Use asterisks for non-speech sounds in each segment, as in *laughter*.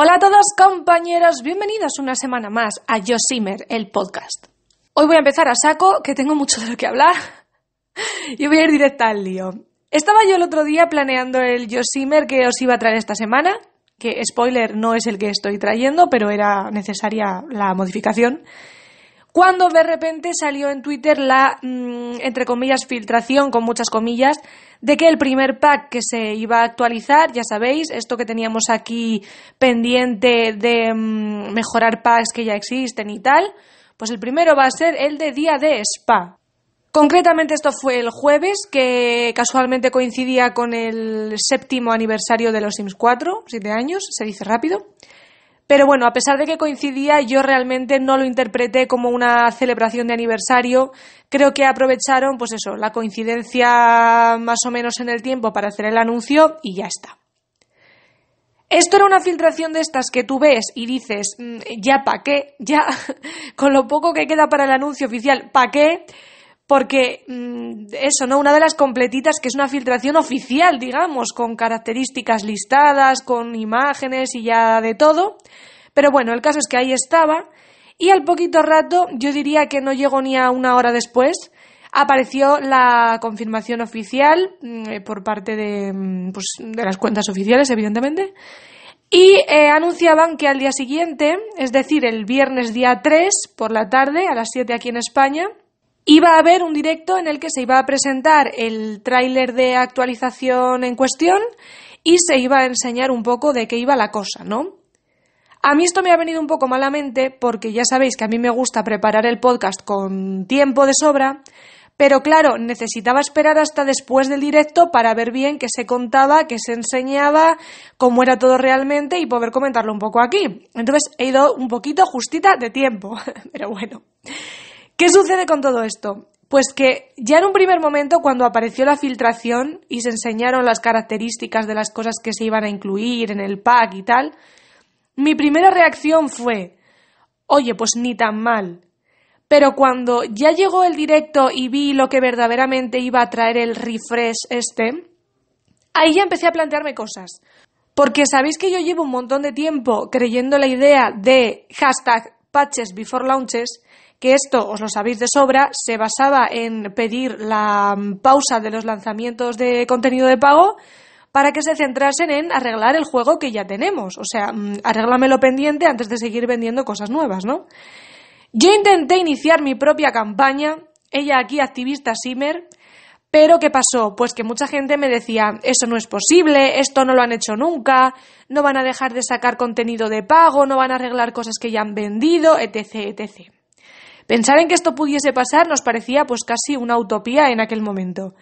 Hola a todos, compañeros! Bienvenidos una semana más a Yo el podcast. Hoy voy a empezar a saco, que tengo mucho de lo que hablar, y voy a ir directa al lío. Estaba yo el otro día planeando el Yo que os iba a traer esta semana, que spoiler no es el que estoy trayendo, pero era necesaria la modificación cuando de repente salió en Twitter la, mm, entre comillas, filtración, con muchas comillas, de que el primer pack que se iba a actualizar, ya sabéis, esto que teníamos aquí pendiente de mm, mejorar packs que ya existen y tal, pues el primero va a ser el de día de spa. Concretamente esto fue el jueves, que casualmente coincidía con el séptimo aniversario de los Sims 4, siete años, se dice rápido. Pero bueno, a pesar de que coincidía, yo realmente no lo interpreté como una celebración de aniversario. Creo que aprovecharon, pues eso, la coincidencia más o menos en el tiempo para hacer el anuncio y ya está. Esto era una filtración de estas que tú ves y dices, mm, ya pa' qué, ya *laughs* con lo poco que queda para el anuncio oficial, pa' qué porque mm, eso, ¿no? Una de las completitas que es una filtración oficial, digamos, con características listadas, con imágenes y ya de todo. Pero bueno, el caso es que ahí estaba y al poquito rato, yo diría que no llegó ni a una hora después, apareció la confirmación oficial mm, eh, por parte de, mm, pues, de las cuentas oficiales, evidentemente. Y eh, anunciaban que al día siguiente, es decir, el viernes día 3 por la tarde, a las 7 aquí en España, iba a haber un directo en el que se iba a presentar el tráiler de actualización en cuestión y se iba a enseñar un poco de qué iba la cosa, ¿no? A mí esto me ha venido un poco malamente porque ya sabéis que a mí me gusta preparar el podcast con tiempo de sobra, pero claro, necesitaba esperar hasta después del directo para ver bien qué se contaba, qué se enseñaba, cómo era todo realmente y poder comentarlo un poco aquí. Entonces he ido un poquito justita de tiempo, *laughs* pero bueno. ¿Qué sucede con todo esto? Pues que ya en un primer momento, cuando apareció la filtración y se enseñaron las características de las cosas que se iban a incluir en el pack y tal, mi primera reacción fue, oye, pues ni tan mal. Pero cuando ya llegó el directo y vi lo que verdaderamente iba a traer el refresh este, ahí ya empecé a plantearme cosas. Porque sabéis que yo llevo un montón de tiempo creyendo la idea de hashtag patches before launches que esto os lo sabéis de sobra, se basaba en pedir la pausa de los lanzamientos de contenido de pago para que se centrasen en arreglar el juego que ya tenemos. O sea, mm, arréglamelo pendiente antes de seguir vendiendo cosas nuevas, ¿no? Yo intenté iniciar mi propia campaña, ella aquí activista Simmer, pero ¿qué pasó? Pues que mucha gente me decía, eso no es posible, esto no lo han hecho nunca, no van a dejar de sacar contenido de pago, no van a arreglar cosas que ya han vendido, etc, etc. Pensar en que esto pudiese pasar nos parecía pues casi una utopía en aquel momento.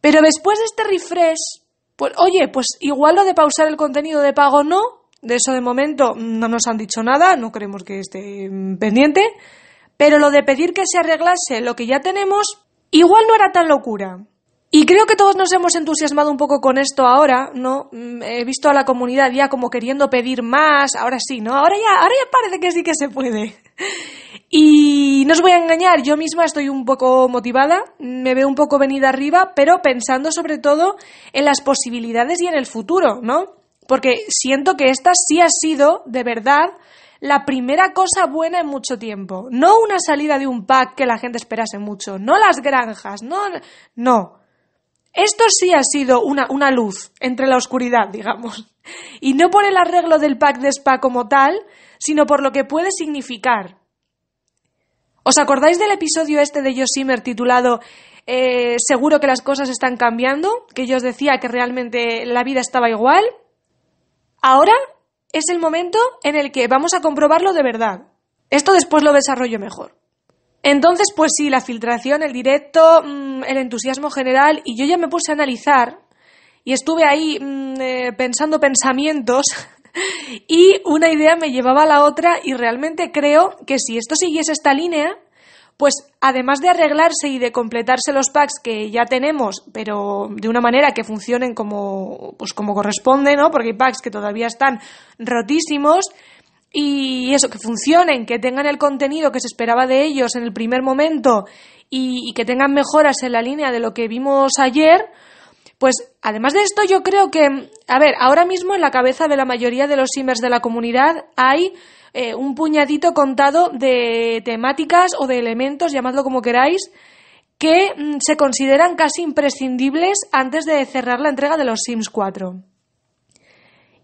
Pero después de este refresh, pues oye, pues igual lo de pausar el contenido de pago no, de eso de momento no nos han dicho nada, no creemos que esté mm, pendiente, pero lo de pedir que se arreglase lo que ya tenemos, igual no era tan locura. Y creo que todos nos hemos entusiasmado un poco con esto ahora, ¿no? Mm, he visto a la comunidad ya como queriendo pedir más, ahora sí, ¿no? Ahora ya, ahora ya parece que sí que se puede. Y no os voy a engañar, yo misma estoy un poco motivada, me veo un poco venida arriba, pero pensando sobre todo en las posibilidades y en el futuro, ¿no? Porque siento que esta sí ha sido, de verdad, la primera cosa buena en mucho tiempo. No una salida de un pack que la gente esperase mucho, no las granjas, no, no. Esto sí ha sido una, luz entre la oscuridad, digamos. Y no por el arreglo del pack de spa como tal, sino por lo que puede significar. ¿Os acordáis del episodio este de Simmer titulado eh, Seguro que las cosas están cambiando? Que yo os decía que realmente la vida estaba igual. Ahora es el momento en el que vamos a comprobarlo de verdad. Esto después lo desarrollo mejor. Entonces, pues sí, la filtración, el directo, mm, el entusiasmo general, y yo ya me puse a analizar y estuve ahí mm, eh, pensando pensamientos *laughs* y una idea me llevaba a la otra y realmente creo que si esto siguiese esta línea, pues además de arreglarse y de completarse los packs que ya tenemos, pero de una manera que funcionen como, pues como corresponde, ¿no? Porque hay packs que todavía están rotísimos, y eso, que funcionen, que tengan el contenido que se esperaba de ellos en el primer momento y, que tengan mejoras en la línea de lo que vimos ayer, pues además de esto yo creo que, a ver, ahora mismo en la cabeza de la mayoría de los simmers de la comunidad hay eh, un puñadito contado de temáticas o de elementos, llamadlo como queráis, que mm, se consideran casi imprescindibles antes de cerrar la entrega de los Sims 4.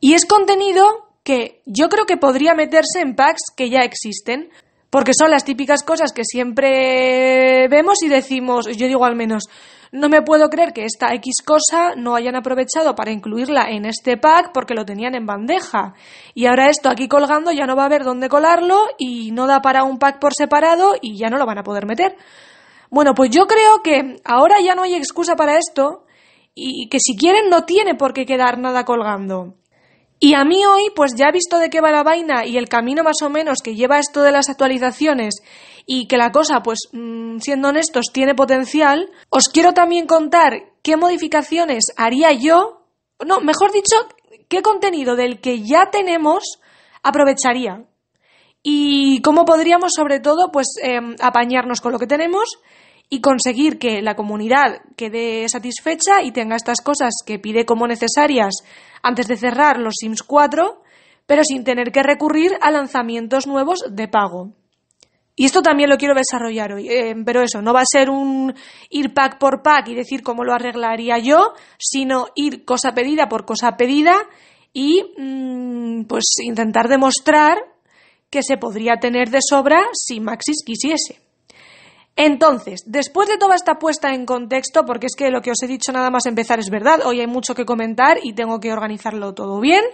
Y es contenido que yo creo que podría meterse en packs que ya existen, porque son las típicas cosas que siempre vemos y decimos, yo digo al menos, no me puedo creer que esta X cosa no hayan aprovechado para incluirla en este pack porque lo tenían en bandeja. Y ahora esto aquí colgando ya no va a haber dónde colarlo y no da para un pack por separado y ya no lo van a poder meter. Bueno, pues yo creo que ahora ya no hay excusa para esto y que si quieren no tiene por qué quedar nada colgando. Y a mí hoy, pues ya visto de qué va la vaina y el camino más o menos que lleva esto de las actualizaciones y que la cosa, pues mm, siendo honestos, tiene potencial, os quiero también contar qué modificaciones haría yo, no, mejor dicho, qué contenido del que ya tenemos aprovecharía y cómo podríamos sobre todo pues em, apañarnos con lo que tenemos y conseguir que la comunidad quede satisfecha y tenga estas cosas que pide como necesarias antes de cerrar los Sims 4, pero sin tener que recurrir a lanzamientos nuevos de pago. Y esto también lo quiero desarrollar hoy, eh, pero eso, no va a ser un ir pack por pack y decir cómo lo arreglaría yo, sino ir cosa pedida por cosa pedida y mm, pues intentar demostrar que se podría tener de sobra si Maxis quisiese. Entonces, después de toda esta puesta en contexto, porque es que lo que os he dicho nada más empezar es verdad, hoy hay mucho que comentar y tengo que organizarlo todo bien,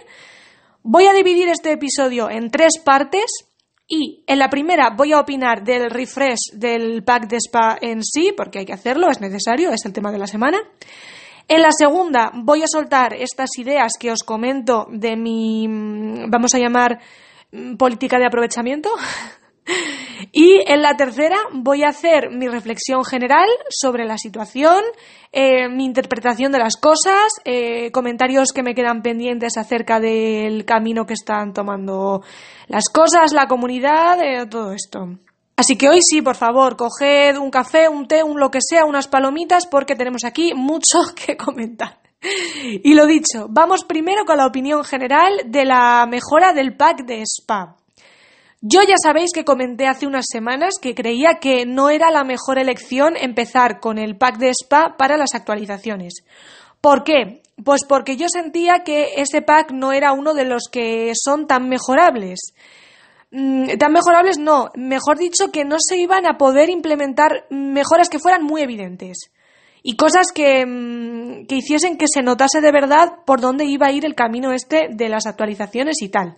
voy a dividir este episodio en tres partes y en la primera voy a opinar del refresh del pack de spa en sí, porque hay que hacerlo, es necesario, es el tema de la semana. En la segunda voy a soltar estas ideas que os comento de mi, mm, vamos a llamar, mm, política de aprovechamiento. *laughs* Y en la tercera voy a hacer mi reflexión general sobre la situación, eh, mi interpretación de las cosas, eh, comentarios que me quedan pendientes acerca del camino que están tomando las cosas, la comunidad, eh, todo esto. Así que hoy sí, por favor, coged un café, un té, un lo que sea, unas palomitas, porque tenemos aquí mucho *laughs* que comentar. Y lo dicho, vamos primero con la opinión general de la mejora del pack de spam. Yo ya sabéis que comenté hace unas semanas que creía que no era la mejor elección empezar con el pack de spa para las actualizaciones. ¿Por qué? Pues porque yo sentía que ese pack no era uno de los que son tan mejorables. Mm, tan mejorables no, mejor dicho que no se iban a poder implementar mejoras que fueran muy evidentes y cosas que, mm, que hiciesen que se notase de verdad por dónde iba a ir el camino este de las actualizaciones y tal.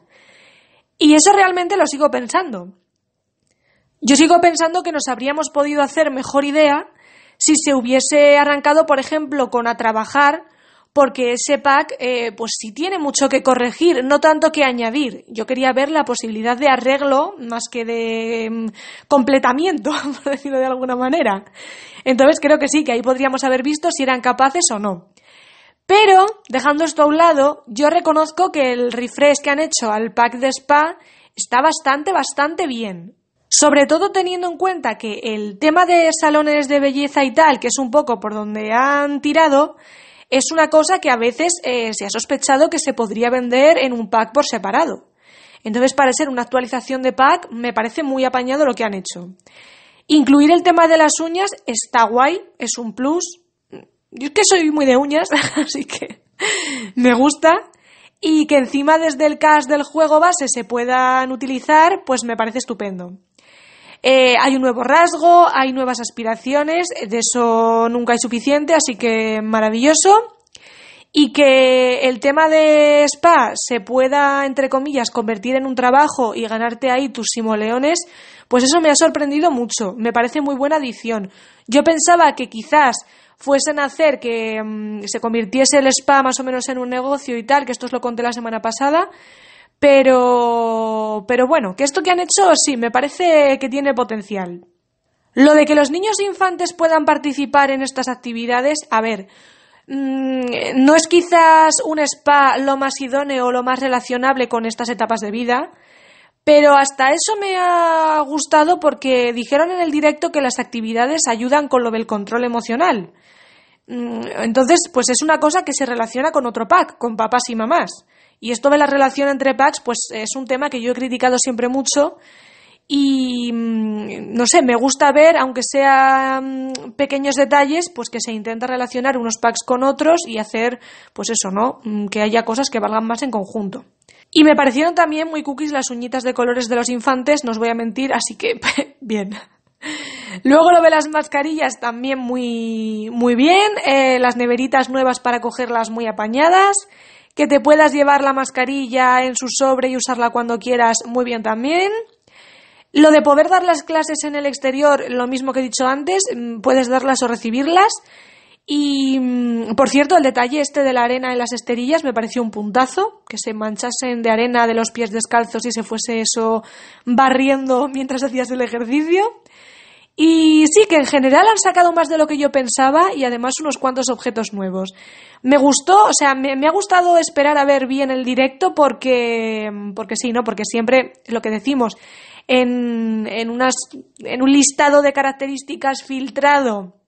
Y eso realmente lo sigo pensando. Yo sigo pensando que nos habríamos podido hacer mejor idea si se hubiese arrancado, por ejemplo, con a trabajar, porque ese pack, eh, pues sí tiene mucho que corregir, no tanto que añadir. Yo quería ver la posibilidad de arreglo más que de mm, completamiento, *laughs* por decirlo de alguna manera. Entonces creo que sí, que ahí podríamos haber visto si eran capaces o no. Pero, dejando esto a un lado, yo reconozco que el refresh que han hecho al pack de spa está bastante, bastante bien. Sobre todo teniendo en cuenta que el tema de salones de belleza y tal, que es un poco por donde han tirado, es una cosa que a veces eh, se ha sospechado que se podría vender en un pack por separado. Entonces, para ser una actualización de pack, me parece muy apañado lo que han hecho. Incluir el tema de las uñas está guay, es un plus, yo es que soy muy de uñas, *laughs* así que me gusta. Y que encima desde el cast del juego base se puedan utilizar, pues me parece estupendo. Eh, hay un nuevo rasgo, hay nuevas aspiraciones, de eso nunca hay suficiente, así que maravilloso. Y que el tema de spa se pueda, entre comillas, convertir en un trabajo y ganarte ahí tus simoleones, pues eso me ha sorprendido mucho. Me parece muy buena adición. Yo pensaba que quizás fuesen a hacer que mm, se convirtiese el spa más o menos en un negocio y tal, que esto os lo conté la semana pasada. Pero, pero bueno, que esto que han hecho sí, me parece que tiene potencial. Lo de que los niños infantes puedan participar en estas actividades, a ver, mm, no es quizás un spa lo más idóneo o lo más relacionable con estas etapas de vida, pero hasta eso me ha gustado porque dijeron en el directo que las actividades ayudan con lo del control emocional. Mm, entonces, pues es una cosa que se relaciona con otro pack, con papás y mamás. Y esto de la relación entre packs, pues es un tema que yo he criticado siempre mucho. Y mm, no sé, me gusta ver, aunque sean mm, pequeños detalles, pues que se intenta relacionar unos packs con otros y hacer, pues eso, ¿no? Que haya cosas que valgan más en conjunto. Y me parecieron también muy cookies las uñitas de colores de los infantes, no os voy a mentir, así que *laughs* bien. Luego lo de las mascarillas también muy, muy bien, eh, las neveritas nuevas para cogerlas muy apañadas, que te puedas llevar la mascarilla en su sobre y usarla cuando quieras, muy bien también. Lo de poder dar las clases en el exterior, lo mismo que he dicho antes, mm, puedes darlas o recibirlas. Y, mm, por cierto, el detalle este de la arena en las esterillas me pareció un puntazo, que se manchasen de arena de los pies descalzos y se fuese eso barriendo *laughs* mientras hacías el ejercicio. Y sí, que en general han sacado más de lo que yo pensaba y además unos cuantos objetos nuevos. Me gustó, o sea, me, ha gustado esperar a ver bien el directo porque, mm, porque sí, ¿no? Porque siempre lo que decimos en, en, unas, en un listado de características filtrado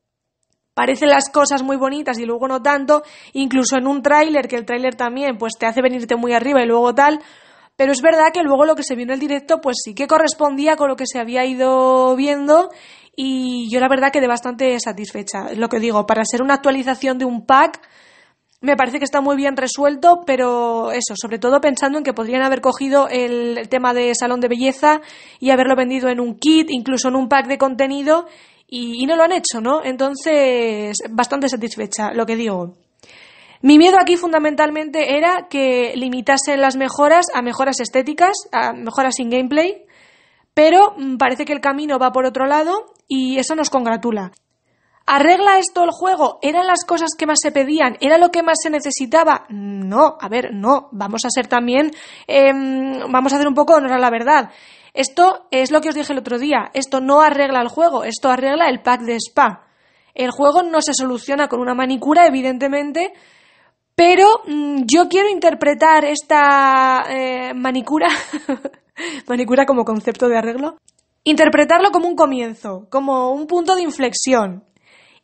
parecen las cosas muy bonitas y luego no tanto, incluso en un tráiler, que el tráiler también pues te hace venirte muy arriba y luego tal, pero es verdad que luego lo que se vio en el directo pues sí que correspondía con lo que se había ido viendo y yo la verdad quedé bastante satisfecha, lo que digo, para ser una actualización de un pack me parece que está muy bien resuelto, pero eso, sobre todo pensando en que podrían haber cogido el tema de salón de belleza y haberlo vendido en un kit, incluso en un pack de contenido, y, no lo han hecho, ¿no? Entonces, bastante satisfecha, lo que digo. Mi miedo aquí fundamentalmente era que limitasen las mejoras a mejoras estéticas, a mejoras sin gameplay, pero mm, parece que el camino va por otro lado y eso nos congratula. ¿Arregla esto el juego? ¿Eran las cosas que más se pedían? ¿Era lo que más se necesitaba? No, a ver, no. Vamos a ser también. Em, vamos a hacer un poco honor a la verdad. Esto es lo que os dije el otro día, esto no arregla el juego, esto arregla el pack de spa. El juego no se soluciona con una manicura, evidentemente, pero mm, yo quiero interpretar esta eh, manicura, *laughs* manicura como concepto de arreglo, interpretarlo como un comienzo, como un punto de inflexión.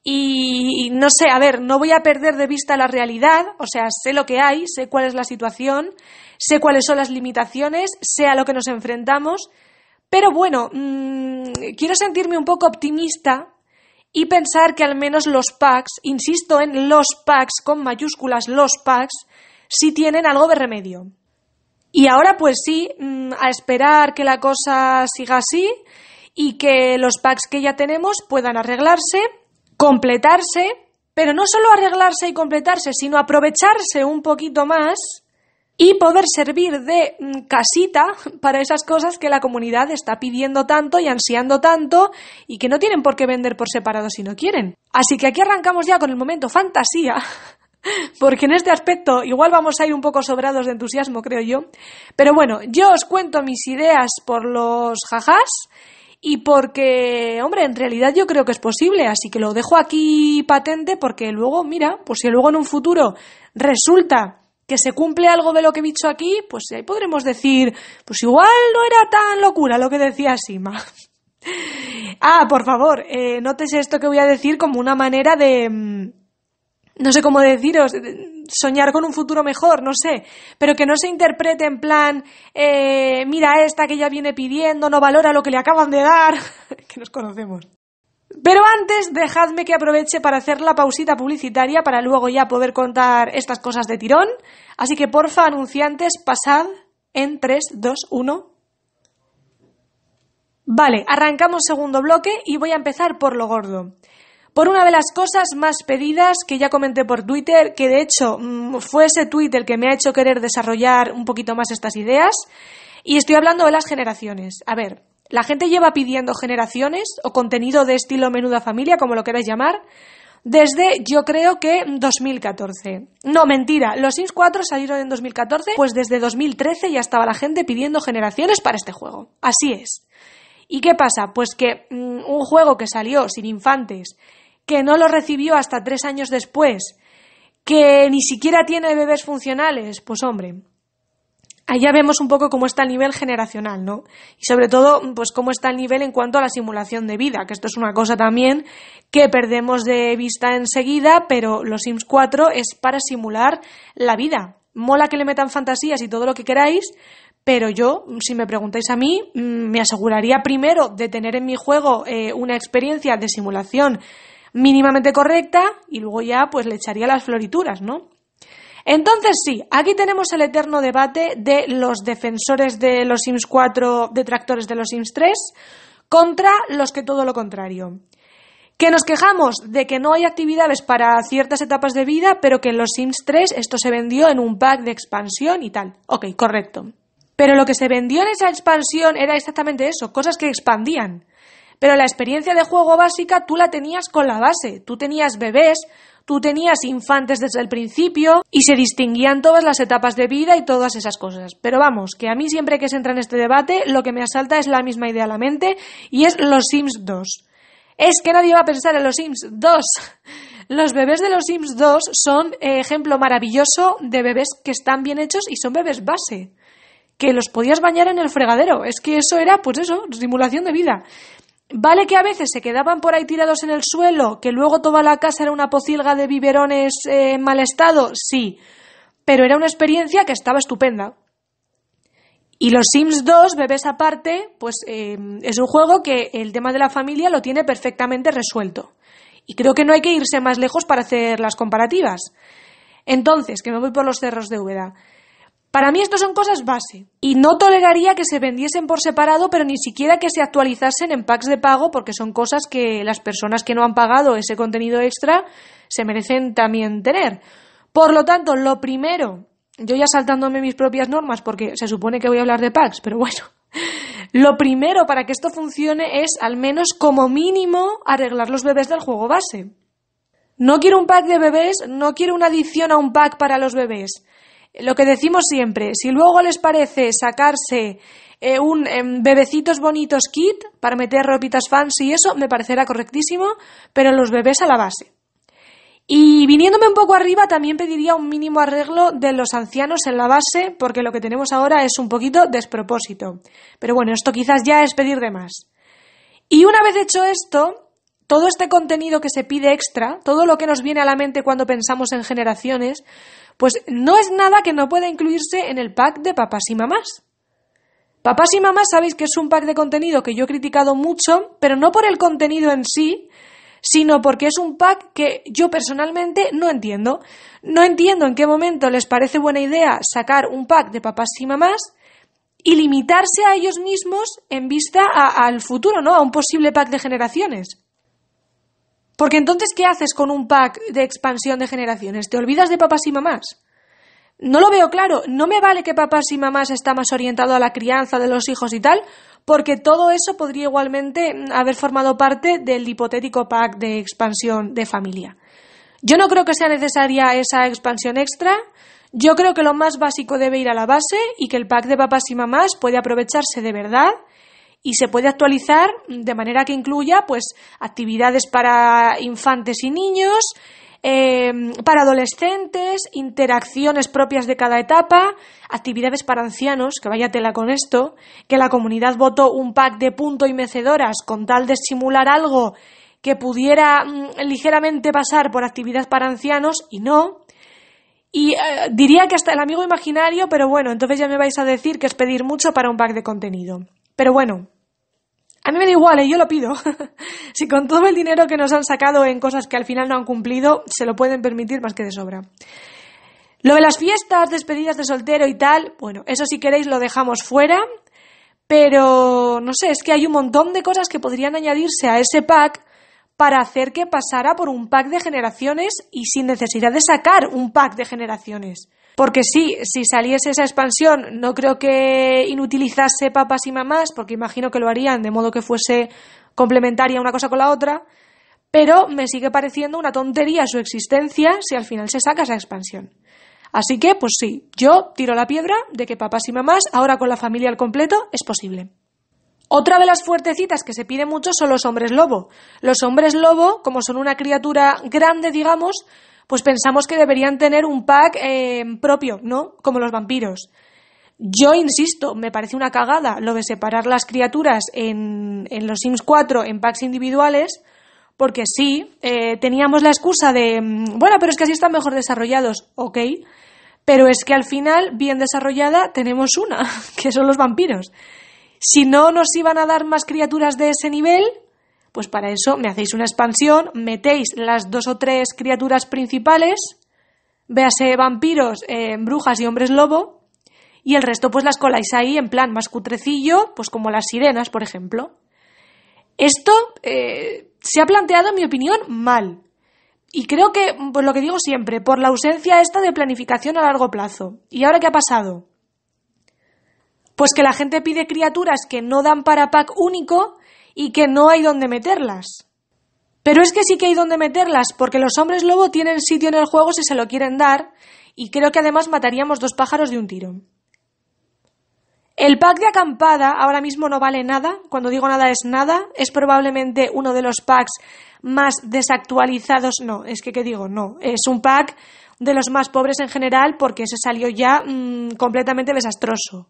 Y no sé, a ver, no voy a perder de vista la realidad, o sea, sé lo que hay, sé cuál es la situación, sé cuáles son las limitaciones, sé a lo que nos enfrentamos, pero bueno, mm, quiero sentirme un poco optimista y pensar que al menos los packs, insisto en los packs con mayúsculas, los packs, sí tienen algo de remedio. Y ahora pues sí, mm, a esperar que la cosa siga así y que los packs que ya tenemos puedan arreglarse, completarse, pero no solo arreglarse y completarse, sino aprovecharse un poquito más y poder servir de mm, casita para esas cosas que la comunidad está pidiendo tanto y ansiando tanto y que no tienen por qué vender por separado si no quieren. Así que aquí arrancamos ya con el momento fantasía. *laughs* Porque en este aspecto igual vamos a ir un poco sobrados de entusiasmo, creo yo. Pero bueno, yo os cuento mis ideas por los jajás y porque, hombre, en realidad yo creo que es posible, así que lo dejo aquí patente porque luego, mira, pues si luego en un futuro resulta que se cumple algo de lo que he dicho aquí, pues ahí podremos decir, pues igual no era tan locura lo que decía Sima. *laughs* ah, por favor, eh, esto que voy a decir como una manera de... Mm, no sé cómo deciros, soñar con un futuro mejor, no sé, pero que no se interprete en plan, eh, mira esta que ya viene pidiendo, no valora lo que le acaban de dar, *laughs* que nos conocemos. Pero antes, dejadme que aproveche para hacer la pausita publicitaria para luego ya poder contar estas cosas de tirón. Así que porfa, anunciantes, pasad en 3, 2, 1. Vale, arrancamos segundo bloque y voy a empezar por lo gordo. Por una de las cosas más pedidas que ya comenté por Twitter, que de hecho mm, fue ese tweet que me ha hecho querer desarrollar un poquito más estas ideas, y estoy hablando de las generaciones. A ver, la gente lleva pidiendo generaciones o contenido de estilo menuda familia, como lo queráis llamar, desde yo creo que 2014. No, mentira, los Sims 4 salieron en 2014, pues desde 2013 ya estaba la gente pidiendo generaciones para este juego. Así es. ¿Y qué pasa? Pues que mm, un juego que salió sin infantes, que no lo recibió hasta tres años después, que ni siquiera tiene bebés funcionales, pues hombre, allá vemos un poco cómo está el nivel generacional, ¿no? Y sobre todo, pues cómo está el nivel en cuanto a la simulación de vida, que esto es una cosa también que perdemos de vista enseguida, pero los Sims 4 es para simular la vida. Mola que le metan fantasías y todo lo que queráis, pero yo, si me preguntáis a mí, mm, me aseguraría primero de tener en mi juego eh, una experiencia de simulación mínimamente correcta y luego ya pues le echaría las florituras, ¿no? Entonces sí, aquí tenemos el eterno debate de los defensores de los Sims 4, detractores de los Sims 3, contra los que todo lo contrario. Que nos quejamos de que no hay actividades para ciertas etapas de vida, pero que en los Sims 3 esto se vendió en un pack de expansión y tal. Ok, correcto. Pero lo que se vendió en esa expansión era exactamente eso, cosas que expandían. Pero la experiencia de juego básica tú la tenías con la base. Tú tenías bebés, tú tenías infantes desde el principio y se distinguían todas las etapas de vida y todas esas cosas. Pero vamos, que a mí siempre que se entra en este debate, lo que me asalta es la misma idea a la mente y es los Sims 2. Es que nadie va a pensar en los Sims 2. Los bebés de los Sims 2 son ejemplo maravilloso de bebés que están bien hechos y son bebés base que los podías bañar en el fregadero. Es que eso era, pues eso, simulación de vida. Vale que a veces se quedaban por ahí tirados en el suelo, que luego toda la casa era una pocilga de biberones eh, en mal estado, sí, pero era una experiencia que estaba estupenda. Y los Sims 2, bebés aparte, pues em, es un juego que el tema de la familia lo tiene perfectamente resuelto. Y creo que no hay que irse más lejos para hacer las comparativas. Entonces, que me voy por los cerros de Úbeda. Para mí esto son cosas base y no toleraría que se vendiesen por separado, pero ni siquiera que se actualizasen en packs de pago porque son cosas que las personas que no han pagado ese contenido extra se merecen también tener. Por lo tanto, lo primero, yo ya saltándome mis propias normas porque se supone que voy a hablar de packs, pero bueno, *laughs* lo primero para que esto funcione es al menos como mínimo arreglar los bebés del juego base. No quiero un pack de bebés, no quiero una adición a un pack para los bebés. Lo que decimos siempre, si luego les parece sacarse eh, un em, bebecitos bonitos kit para meter ropitas fancy y eso, me parecerá correctísimo, pero los bebés a la base. Y viniéndome un poco arriba, también pediría un mínimo arreglo de los ancianos en la base, porque lo que tenemos ahora es un poquito despropósito. Pero bueno, esto quizás ya es pedir de más. Y una vez hecho esto, todo este contenido que se pide extra, todo lo que nos viene a la mente cuando pensamos en generaciones, pues no es nada que no pueda incluirse en el pack de papás y mamás. Papás y mamás sabéis que es un pack de contenido que yo he criticado mucho, pero no por el contenido en sí, sino porque es un pack que yo personalmente no entiendo. No entiendo en qué momento les parece buena idea sacar un pack de papás y mamás y limitarse a ellos mismos en vista al futuro, ¿no? A un posible pack de generaciones. Porque entonces, ¿qué haces con un pack de expansión de generaciones? ¿Te olvidas de papás y mamás? No lo veo claro. No me vale que papás y mamás está más orientado a la crianza de los hijos y tal, porque todo eso podría igualmente haber formado parte del hipotético pack de expansión de familia. Yo no creo que sea necesaria esa expansión extra. Yo creo que lo más básico debe ir a la base y que el pack de papás y mamás puede aprovecharse de verdad y se puede actualizar de manera que incluya pues actividades para infantes y niños, em, para adolescentes, interacciones propias de cada etapa, actividades para ancianos, que vaya tela con esto, que la comunidad votó un pack de punto y mecedoras con tal de simular algo que pudiera mm, ligeramente pasar por actividad para ancianos y no. Y eh, diría que hasta el amigo imaginario, pero bueno, entonces ya me vais a decir que es pedir mucho para un pack de contenido. Pero bueno, a mí me da igual, y ¿eh? yo lo pido. *laughs* si con todo el dinero que nos han sacado en cosas que al final no han cumplido, se lo pueden permitir más que de sobra. Lo de las fiestas, despedidas de soltero y tal, bueno, eso si queréis lo dejamos fuera, pero no sé, es que hay un montón de cosas que podrían añadirse a ese pack para hacer que pasara por un pack de generaciones y sin necesidad de sacar un pack de generaciones. Porque sí, si saliese esa expansión, no creo que inutilizase papás y mamás, porque imagino que lo harían de modo que fuese complementaria una cosa con la otra, pero me sigue pareciendo una tontería su existencia si al final se saca esa expansión. Así que, pues sí, yo tiro la piedra de que papás y mamás, ahora con la familia al completo, es posible. Otra de las fuertecitas que se pide mucho son los hombres lobo. Los hombres lobo, como son una criatura grande, digamos, pues pensamos que deberían tener un pack eh, propio, ¿no? Como los vampiros. Yo insisto, me parece una cagada lo de separar las criaturas en, en los Sims 4 en packs individuales, porque sí, eh, teníamos la excusa de, mm, bueno, pero es que así están mejor desarrollados, ok, pero es que al final, bien desarrollada, tenemos una, *laughs* que son los vampiros. Si no nos iban a dar más criaturas de ese nivel, pues para eso me hacéis una expansión, metéis las dos o tres criaturas principales, véase vampiros, eh, brujas y hombres lobo, y el resto pues las coláis ahí en plan más cutrecillo, pues como las sirenas, por ejemplo. Esto eh, se ha planteado, en mi opinión, mal. Y creo que, pues lo que digo siempre, por la ausencia esta de planificación a largo plazo. ¿Y ahora qué ha pasado? Pues que la gente pide criaturas que no dan para pack único y que no hay donde meterlas. Pero es que sí que hay donde meterlas, porque los hombres lobo tienen sitio en el juego si se lo quieren dar, y creo que además mataríamos dos pájaros de un tiro. El pack de acampada ahora mismo no vale nada, cuando digo nada es nada, es probablemente uno de los packs más desactualizados, no, es que qué digo, no, es un pack de los más pobres en general porque se salió ya mm, completamente desastroso.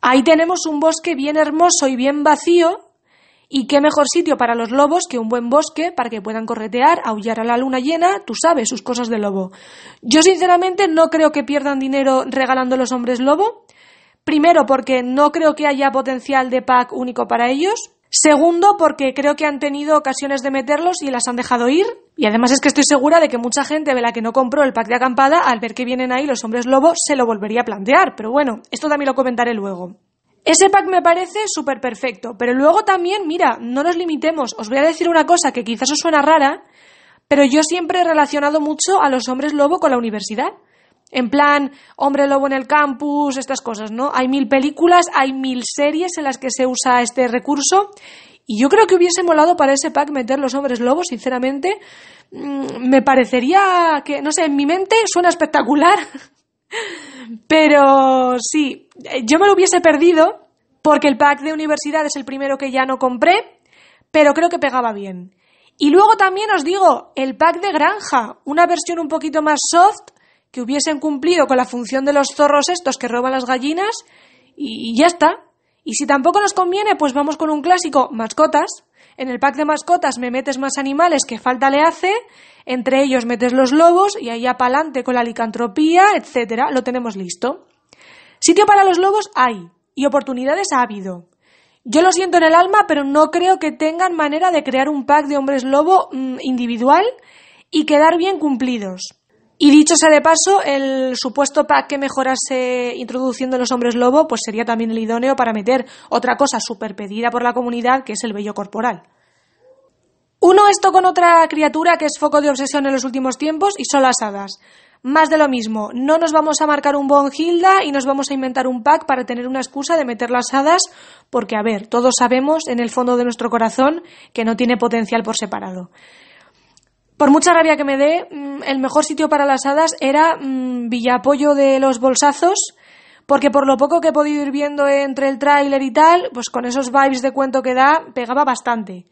Ahí tenemos un bosque bien hermoso y bien vacío y qué mejor sitio para los lobos que un buen bosque para que puedan corretear, aullar a la luna llena, tú sabes, sus cosas de lobo. Yo sinceramente no creo que pierdan dinero regalando los hombres lobo. Primero, porque no creo que haya potencial de pack único para ellos. Segundo, porque creo que han tenido ocasiones de meterlos y las han dejado ir. Y además es que estoy segura de que mucha gente de la que no compró el pack de acampada, al ver que vienen ahí los hombres lobo, se lo volvería a plantear. Pero bueno, esto también lo comentaré luego. Ese pack me parece súper perfecto, pero luego también, mira, no nos limitemos. Os voy a decir una cosa que quizás os suena rara, pero yo siempre he relacionado mucho a los hombres lobo con la universidad. En plan, hombre lobo en el campus, estas cosas, ¿no? Hay mil películas, hay mil series en las que se usa este recurso. Y yo creo que hubiese molado para ese pack meter los hombres lobos, sinceramente. Mm, me parecería que, no sé, en mi mente suena espectacular. *laughs* Pero sí, eh, yo me lo hubiese perdido porque el pack de universidad es el primero que ya no compré, pero creo que pegaba bien. Y luego también os digo, el pack de granja, una versión un poquito más soft, que hubiesen cumplido con la función de los zorros estos que roban las gallinas, y ya está. Y si tampoco nos conviene, pues vamos con un clásico, mascotas. En el pack de mascotas me metes más animales que falta le hace, entre ellos metes los lobos y ahí apalante con la licantropía, etcétera, lo tenemos listo. Sitio para los lobos hay y oportunidades ha habido. Yo lo siento en el alma, pero no creo que tengan manera de crear un pack de hombres lobo mm, individual y quedar bien cumplidos. Y dicho sea de paso, el supuesto pack que mejorase introduciendo los hombres lobo, pues sería también el idóneo para meter otra cosa súper pedida por la comunidad, que es el vello corporal. Uno esto con otra criatura que es foco de obsesión en los últimos tiempos y son las hadas. Más de lo mismo, no nos vamos a marcar un bon Hilda y nos vamos a inventar un pack para tener una excusa de meter las hadas, porque a ver, todos sabemos en el fondo de nuestro corazón que no tiene potencial por separado. Por mucha rabia que me dé, mm, el mejor sitio para las hadas era Villapoyo mm, Villapollo de los Bolsazos, porque por lo poco que he podido ir viendo entre el tráiler y tal, pues con esos vibes de cuento que da, pegaba bastante.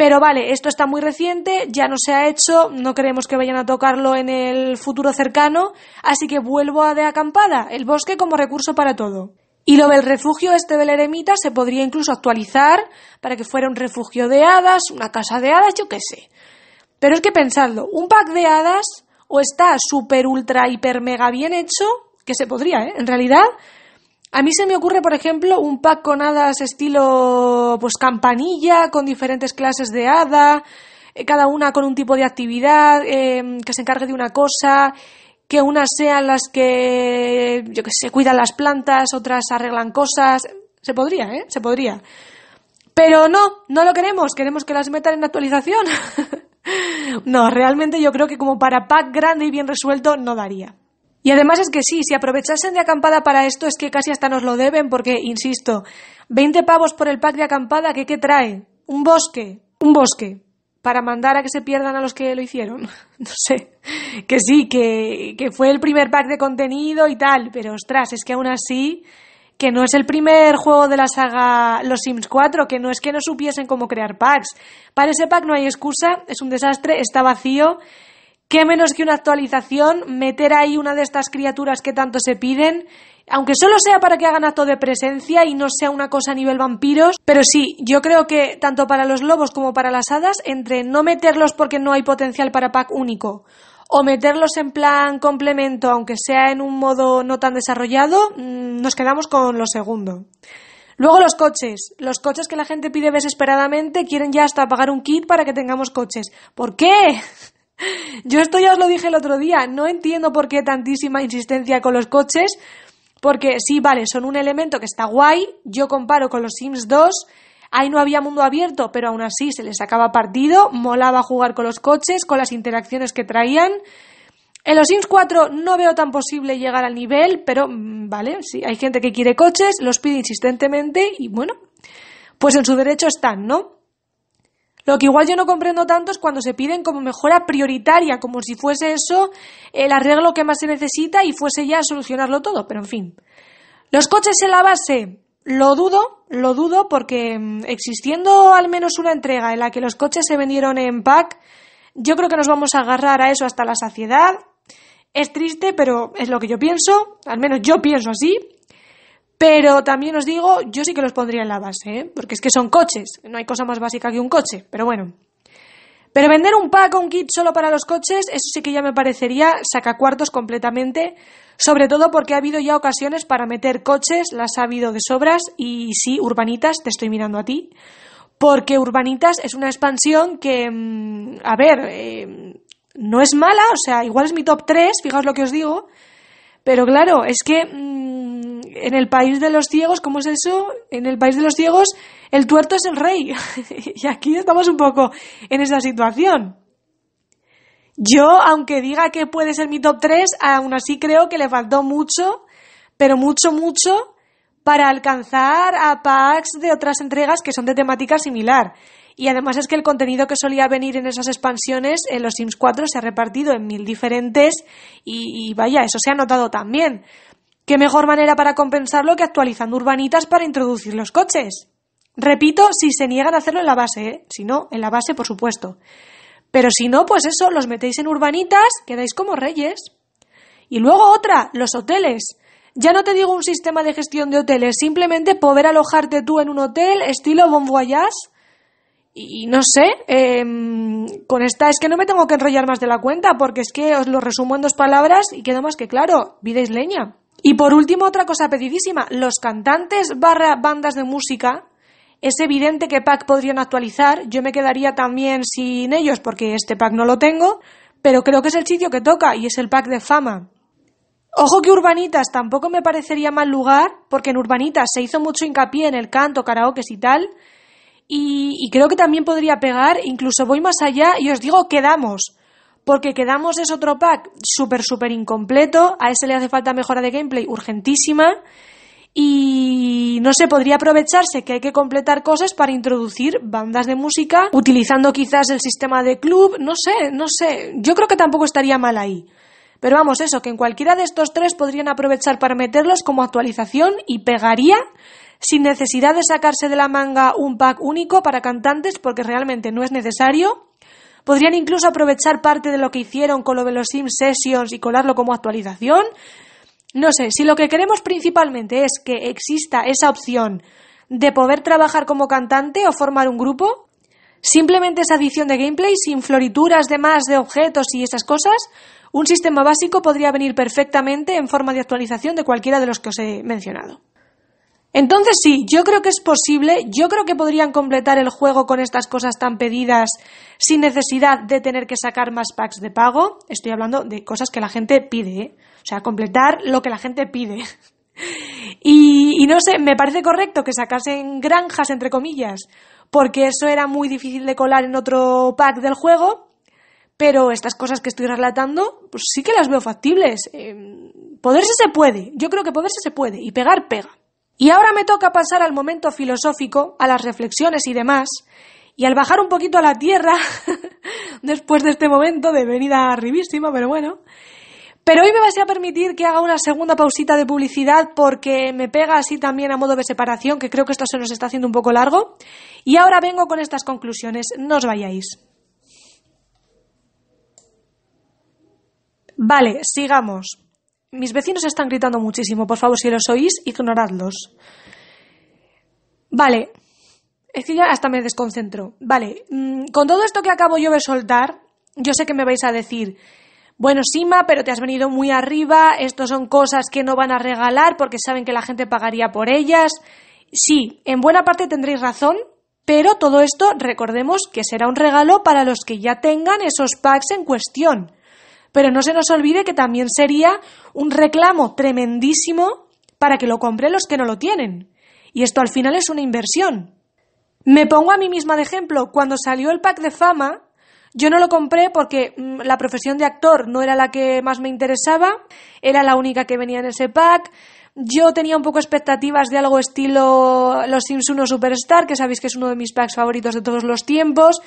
Pero vale, esto está muy reciente, ya no se ha hecho, no creemos que vayan a tocarlo en el futuro cercano, así que vuelvo a de acampada, el bosque como recurso para todo. Y lo del refugio este del eremita se podría incluso actualizar para que fuera un refugio de hadas, una casa de hadas, yo qué sé. Pero es que pensadlo, un pack de hadas o está súper, ultra, hiper, mega bien hecho, que se podría, ¿eh? En realidad, a mí se me ocurre, por ejemplo, un pack con hadas estilo pues campanilla, con diferentes clases de hada, eh, cada una con un tipo de actividad, em, que se encargue de una cosa, que unas sean las que, yo que sé, cuidan las plantas, otras arreglan cosas. Se podría, ¿eh? Se podría. Pero no, no lo queremos, queremos que las metan en actualización. *laughs* no, realmente yo creo que como para pack grande y bien resuelto no daría. Y además es que sí, si aprovechasen de acampada para esto es que casi hasta nos lo deben porque, insisto, 20 pavos por el pack de acampada, ¿qué, trae? Un bosque, un bosque, para mandar a que se pierdan a los que lo hicieron. *laughs* no sé, que sí, que, que fue el primer pack de contenido y tal, pero ostras, es que aún así, que no es el primer juego de la saga Los Sims 4, que no es que no supiesen cómo crear packs. Para ese pack no hay excusa, es un desastre, está vacío qué menos que una actualización, meter ahí una de estas criaturas que tanto se piden, aunque solo sea para que hagan acto de presencia y no sea una cosa a nivel vampiros, pero sí, yo creo que tanto para los lobos como para las hadas, entre no meterlos porque no hay potencial para pack único, o meterlos en plan complemento, aunque sea en un modo no tan desarrollado, mm, nos quedamos con lo segundo. Luego los coches. Los coches que la gente pide desesperadamente quieren ya hasta pagar un kit para que tengamos coches. ¿Por qué? Yo esto ya os lo dije el otro día, no entiendo por qué tantísima insistencia con los coches, porque sí, vale, son un elemento que está guay, yo comparo con los Sims 2, ahí no había mundo abierto, pero aún así se les sacaba partido, molaba jugar con los coches, con las interacciones que traían. En los Sims 4 no veo tan posible llegar al nivel, pero mm, vale, sí, hay gente que quiere coches, los pide insistentemente y bueno, pues en su derecho están, ¿no? Lo que igual yo no comprendo tanto es cuando se piden como mejora prioritaria, como si fuese eso el arreglo que más se necesita y fuese ya solucionarlo todo, pero en fin. Los coches en la base, lo dudo, lo dudo porque mm, existiendo al menos una entrega en la que los coches se vendieron en pack, yo creo que nos vamos a agarrar a eso hasta la saciedad. Es triste, pero es lo que yo pienso, al menos yo pienso así. Pero también os digo, yo sí que los pondría en la base, ¿eh? porque es que son coches, no hay cosa más básica que un coche, pero bueno. Pero vender un pack o un kit solo para los coches, eso sí que ya me parecería sacacuartos completamente, sobre todo porque ha habido ya ocasiones para meter coches, las ha habido de sobras, y sí, Urbanitas, te estoy mirando a ti, porque Urbanitas es una expansión que, mm, a ver, eh, no es mala, o sea, igual es mi top 3, fijaos lo que os digo, pero claro, es que mm, en el país de los ciegos, ¿cómo es eso? En el país de los ciegos, el tuerto es el rey. *laughs* y aquí estamos un poco en esa situación. Yo, aunque diga que puede ser mi top 3, aún así creo que le faltó mucho, pero mucho, mucho, para alcanzar a packs de otras entregas que son de temática similar. Y además es que el contenido que solía venir en esas expansiones en los Sims 4 se ha repartido en mil diferentes y, vaya, eso se ha notado también. ¿Qué mejor manera para compensarlo que actualizando urbanitas para introducir los coches? Repito, si se niegan a hacerlo en la base, ¿eh? si no, en la base por supuesto. Pero si no, pues eso, los metéis en urbanitas, quedáis como reyes. Y luego otra, los hoteles. Ya no te digo un sistema de gestión de hoteles, simplemente poder alojarte tú en un hotel estilo Bon Voyage y no sé, em, con esta es que no me tengo que enrollar más de la cuenta, porque es que os lo resumo en dos palabras y queda más que claro, vida isleña. Y por último, otra cosa pedidísima, los cantantes barra bandas de música, es evidente que pack podrían actualizar, yo me quedaría también sin ellos porque este pack no lo tengo, pero creo que es el sitio que toca y es el pack de fama. Ojo que Urbanitas tampoco me parecería mal lugar, porque en Urbanitas se hizo mucho hincapié en el canto, karaoke y tal, y, creo que también podría pegar, incluso voy más allá y os digo, quedamos. Porque quedamos es otro pack súper, súper incompleto. A ese le hace falta mejora de gameplay urgentísima. Y no sé, podría aprovecharse que hay que completar cosas para introducir bandas de música, utilizando quizás el sistema de club. No sé, no sé. Yo creo que tampoco estaría mal ahí. Pero vamos, eso, que en cualquiera de estos tres podrían aprovechar para meterlos como actualización y pegaría sin necesidad de sacarse de la manga un pack único para cantantes porque realmente no es necesario. Podrían incluso aprovechar parte de lo que hicieron con lo de los Sim Sessions y colarlo como actualización. No sé, si lo que queremos principalmente es que exista esa opción de poder trabajar como cantante o formar un grupo, simplemente esa adición de gameplay sin florituras de más de objetos y esas cosas, un sistema básico podría venir perfectamente en forma de actualización de cualquiera de los que os he mencionado. Entonces sí, yo creo que es posible, yo creo que podrían completar el juego con estas cosas tan pedidas sin necesidad de tener que sacar más packs de pago. Estoy hablando de cosas que la gente pide, ¿eh? o sea, completar lo que la gente pide. *laughs* y, no sé, me parece correcto que sacasen granjas, entre comillas, porque eso era muy difícil de colar en otro pack del juego, pero estas cosas que estoy relatando, pues sí que las veo factibles. Em, poderse se puede, yo creo que poderse se puede, y pegar pega. Y ahora me toca pasar al momento filosófico, a las reflexiones y demás, y al bajar un poquito a la tierra, *laughs* después de este momento de venida arribísima, pero bueno. Pero hoy me vas a permitir que haga una segunda pausita de publicidad porque me pega así también a modo de separación, que creo que esto se nos está haciendo un poco largo. Y ahora vengo con estas conclusiones, no os vayáis. Vale, sigamos mis vecinos están gritando muchísimo, por favor, si los oís, ignoradlos. Vale, es que ya hasta me desconcentro. Vale, mm, con todo esto que acabo yo de soltar, yo sé que me vais a decir, bueno, Sima, pero te has venido muy arriba, esto son cosas que no van a regalar porque saben que la gente pagaría por ellas. Sí, en buena parte tendréis razón, pero todo esto recordemos que será un regalo para los que ya tengan esos packs en cuestión. Pero no se nos olvide que también sería un reclamo tremendísimo para que lo compren los que no lo tienen. Y esto al final es una inversión. Me pongo a mí misma de ejemplo. Cuando salió el pack de fama, yo no lo compré porque mm, la profesión de actor no era la que más me interesaba, era la única que venía en ese pack. Yo tenía un poco expectativas de algo estilo Los Sims 1 Superstar, que sabéis que es uno de mis packs favoritos de todos los tiempos.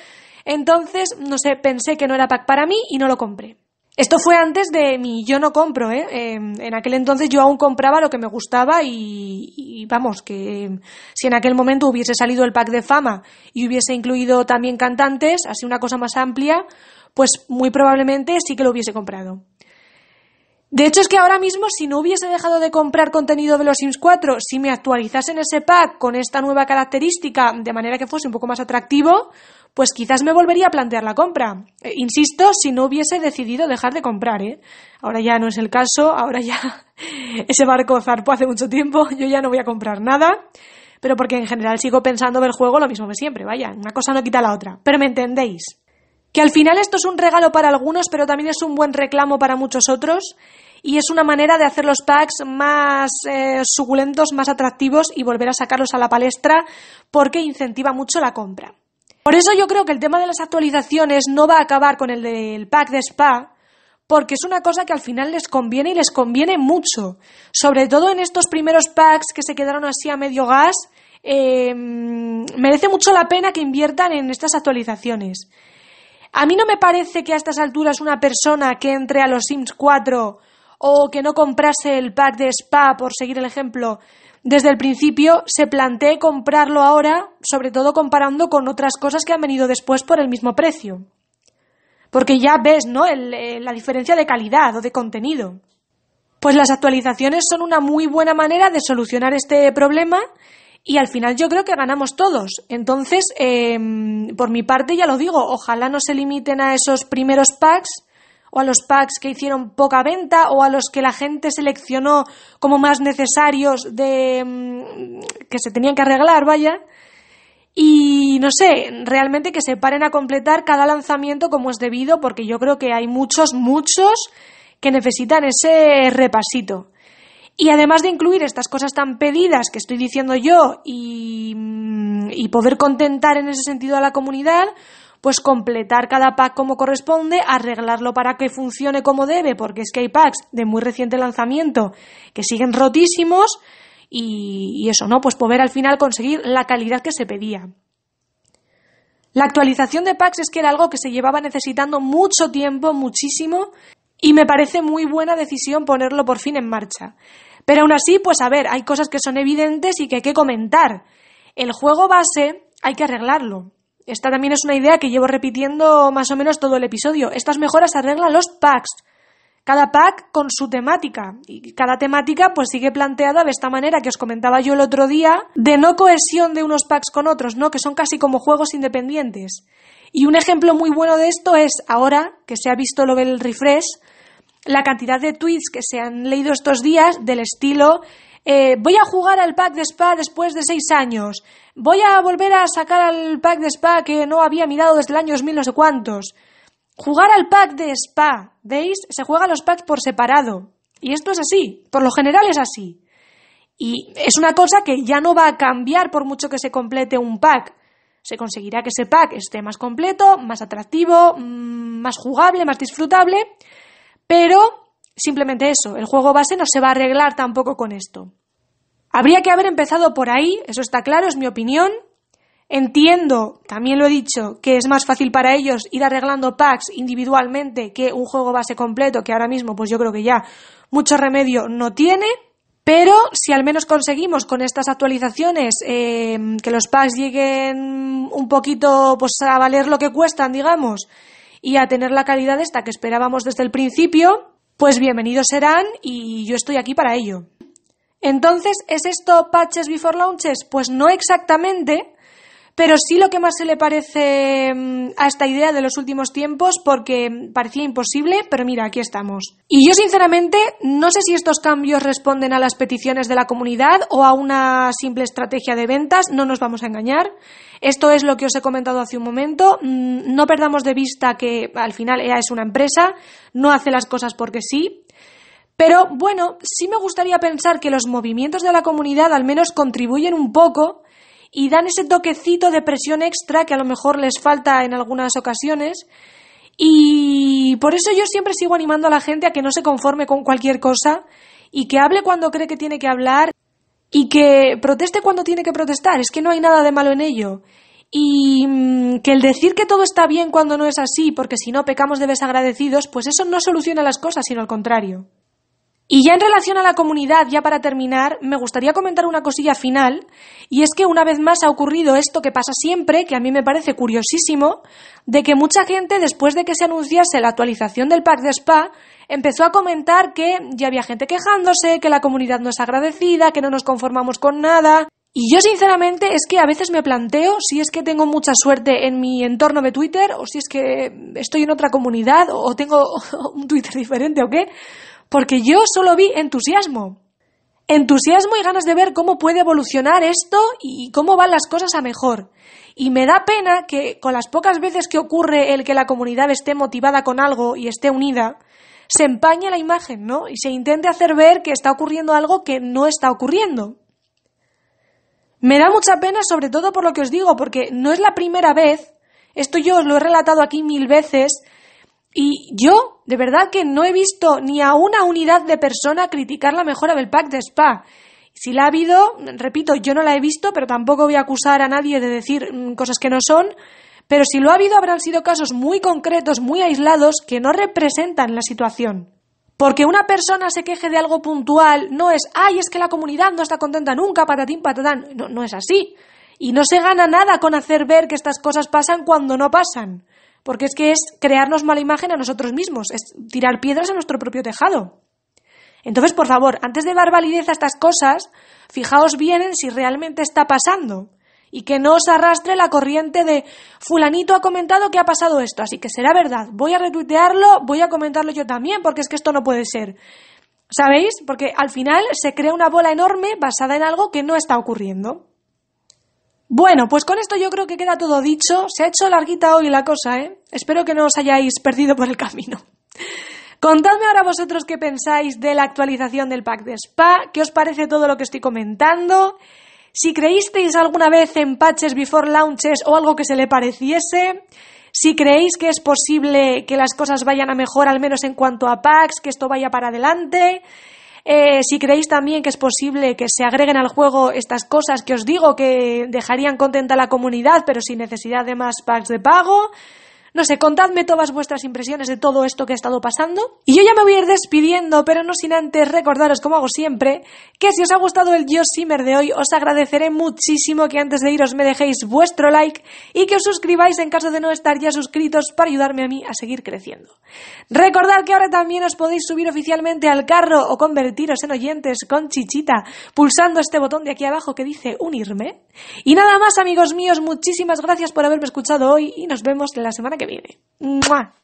Entonces, no sé, pensé que no era pack para mí y no lo compré. Esto fue antes de mi yo no compro, ¿eh? Em, en aquel entonces yo aún compraba lo que me gustaba y, y, vamos, que em, si en aquel momento hubiese salido el pack de fama y hubiese incluido también cantantes, así una cosa más amplia, pues muy probablemente sí que lo hubiese comprado. De hecho es que ahora mismo si no hubiese dejado de comprar contenido de los Sims 4, si me actualizasen ese pack con esta nueva característica de manera que fuese un poco más atractivo, pues quizás me volvería a plantear la compra. Eh, insisto, si no hubiese decidido dejar de comprar, ¿eh? Ahora ya no es el caso, ahora ya *laughs* ese barco zarpo hace mucho tiempo, *laughs* yo ya no voy a comprar nada, pero porque en general sigo pensando el juego lo mismo que siempre, vaya, una cosa no quita la otra, pero me entendéis. Que al final esto es un regalo para algunos, pero también es un buen reclamo para muchos otros y es una manera de hacer los packs más eh, suculentos, más atractivos y volver a sacarlos a la palestra porque incentiva mucho la compra. Por eso yo creo que el tema de las actualizaciones no va a acabar con el del pack de spa, porque es una cosa que al final les conviene y les conviene mucho. Sobre todo en estos primeros packs que se quedaron así a medio gas, em, merece mucho la pena que inviertan en estas actualizaciones. A mí no me parece que a estas alturas una persona que entre a los Sims 4 o que no comprase el pack de spa, por seguir el ejemplo, desde el principio se plantee comprarlo ahora, sobre todo comparando con otras cosas que han venido después por el mismo precio. Porque ya ves, ¿no? Eh, la diferencia de calidad o de contenido. Pues las actualizaciones son una muy buena manera de solucionar este problema y al final yo creo que ganamos todos. Entonces, em, por mi parte ya lo digo, ojalá no se limiten a esos primeros packs o a los packs que hicieron poca venta o a los que la gente seleccionó como más necesarios de mm, que se tenían que arreglar, vaya. Y no sé, realmente que se paren a completar cada lanzamiento como es debido, porque yo creo que hay muchos, muchos que necesitan ese repasito. Y además de incluir estas cosas tan pedidas que estoy diciendo yo y, mm, y poder contentar en ese sentido a la comunidad, pues completar cada pack como corresponde, arreglarlo para que funcione como debe, porque es que hay packs de muy reciente lanzamiento que siguen rotísimos y, eso, ¿no? Pues poder al final conseguir la calidad que se pedía. La actualización de packs es que era algo que se llevaba necesitando mucho tiempo, muchísimo, y me parece muy buena decisión ponerlo por fin en marcha. Pero aún así, pues a ver, hay cosas que son evidentes y que hay que comentar. El juego base hay que arreglarlo. Esta también es una idea que llevo repitiendo más o menos todo el episodio. Estas mejoras arreglan los packs. Cada pack con su temática. Y cada temática pues sigue planteada de esta manera que os comentaba yo el otro día, de no cohesión de unos packs con otros, ¿no? Que son casi como juegos independientes. Y un ejemplo muy bueno de esto es ahora que se ha visto lo del refresh, la cantidad de tweets que se han leído estos días del estilo eh, voy a jugar al pack de spa después de seis años voy a volver a sacar al pack de spa que no había mirado desde el año 2000 no sé cuántos. Jugar al pack de spa, ¿veis? Se juegan los packs por separado. Y esto es así, por lo general es así. Y es una cosa que ya no va a cambiar por mucho que se complete un pack. Se conseguirá que ese pack esté más completo, más atractivo, mm, más jugable, más disfrutable, pero simplemente eso, el juego base no se va a arreglar tampoco con esto. Habría que haber empezado por ahí, eso está claro, es mi opinión. Entiendo, también lo he dicho, que es más fácil para ellos ir arreglando packs individualmente que un juego base completo, que ahora mismo pues yo creo que ya mucho remedio no tiene. Pero si al menos conseguimos con estas actualizaciones eh, que los packs lleguen un poquito pues a valer lo que cuestan, digamos, y a tener la calidad esta que esperábamos desde el principio, pues bienvenidos serán y yo estoy aquí para ello. Entonces, ¿es esto patches before launches? Pues no exactamente, pero sí lo que más se le parece mm, a esta idea de los últimos tiempos porque parecía imposible, pero mira, aquí estamos. Y yo sinceramente no sé si estos cambios responden a las peticiones de la comunidad o a una simple estrategia de ventas, no nos vamos a engañar. Esto es lo que os he comentado hace un momento, mm, no perdamos de vista que al final EA es una empresa, no hace las cosas porque sí, pero bueno, sí me gustaría pensar que los movimientos de la comunidad al menos contribuyen un poco y dan ese toquecito de presión extra que a lo mejor les falta en algunas ocasiones. Y por eso yo siempre sigo animando a la gente a que no se conforme con cualquier cosa y que hable cuando cree que tiene que hablar y que proteste cuando tiene que protestar. Es que no hay nada de malo en ello. Y mm, que el decir que todo está bien cuando no es así, porque si no pecamos de desagradecidos, pues eso no soluciona las cosas, sino al contrario. Y ya en relación a la comunidad, ya para terminar, me gustaría comentar una cosilla final, y es que una vez más ha ocurrido esto que pasa siempre, que a mí me parece curiosísimo, de que mucha gente, después de que se anunciase la actualización del pack de spa, empezó a comentar que ya había gente quejándose, que la comunidad no es agradecida, que no nos conformamos con nada. Y yo sinceramente es que a veces me planteo si es que tengo mucha suerte en mi entorno de Twitter, o si es que estoy en otra comunidad, o tengo *laughs* un Twitter diferente o qué porque yo solo vi entusiasmo. Entusiasmo y ganas de ver cómo puede evolucionar esto y cómo van las cosas a mejor. Y me da pena que con las pocas veces que ocurre el que la comunidad esté motivada con algo y esté unida, se empaña la imagen, ¿no? Y se intente hacer ver que está ocurriendo algo que no está ocurriendo. Me da mucha pena, sobre todo por lo que os digo, porque no es la primera vez, esto yo os lo he relatado aquí mil veces, y yo, de verdad que no he visto ni a una unidad de persona criticar la mejora del pack de Spa. Si la ha habido, repito, yo no la he visto, pero tampoco voy a acusar a nadie de decir mm, cosas que no son. Pero si lo ha habido, habrán sido casos muy concretos, muy aislados, que no representan la situación. Porque una persona se queje de algo puntual no es, ay, es que la comunidad no está contenta nunca, patatín, patatán. no es así. Y no se gana nada con hacer ver que estas cosas pasan cuando no pasan porque es que es crearnos mala imagen a nosotros mismos, es tirar piedras a nuestro propio tejado. Entonces, por favor, antes de dar validez a estas cosas, fijaos bien en si realmente está pasando y que no os arrastre la corriente de fulanito ha comentado que ha pasado esto, así que será verdad. Voy a retuitearlo, voy a comentarlo yo también, porque es que esto no puede ser. ¿Sabéis? Porque al final se crea una bola enorme basada en algo que no está ocurriendo. Bueno, pues con esto yo creo que queda todo dicho. Se ha hecho larguita hoy la cosa, ¿eh? Espero que no os hayáis perdido por el camino. Contadme ahora vosotros qué pensáis de la actualización del pack de Spa, qué os parece todo lo que estoy comentando, si creísteis alguna vez en patches before launches o algo que se le pareciese, si creéis que es posible que las cosas vayan a mejor, al menos en cuanto a packs, que esto vaya para adelante, eh, si creéis también que es posible que se agreguen al juego estas cosas que os digo que dejarían contenta a la comunidad, pero sin necesidad de más packs de pago. No sé, contadme todas vuestras impresiones de todo esto que ha estado pasando. Y yo ya me voy a ir despidiendo, pero no sin antes recordaros, como hago siempre, que si os ha gustado el Yo Simmer de hoy, os agradeceré muchísimo que antes de iros me dejéis vuestro like y que os suscribáis en caso de no estar ya suscritos para ayudarme a mí a seguir creciendo. Recordad que ahora también os podéis subir oficialmente al carro o convertiros en oyentes con chichita pulsando este botón de aquí abajo que dice unirme. Y nada más, amigos míos, muchísimas gracias por haberme escuchado hoy y nos vemos la semana que que viene.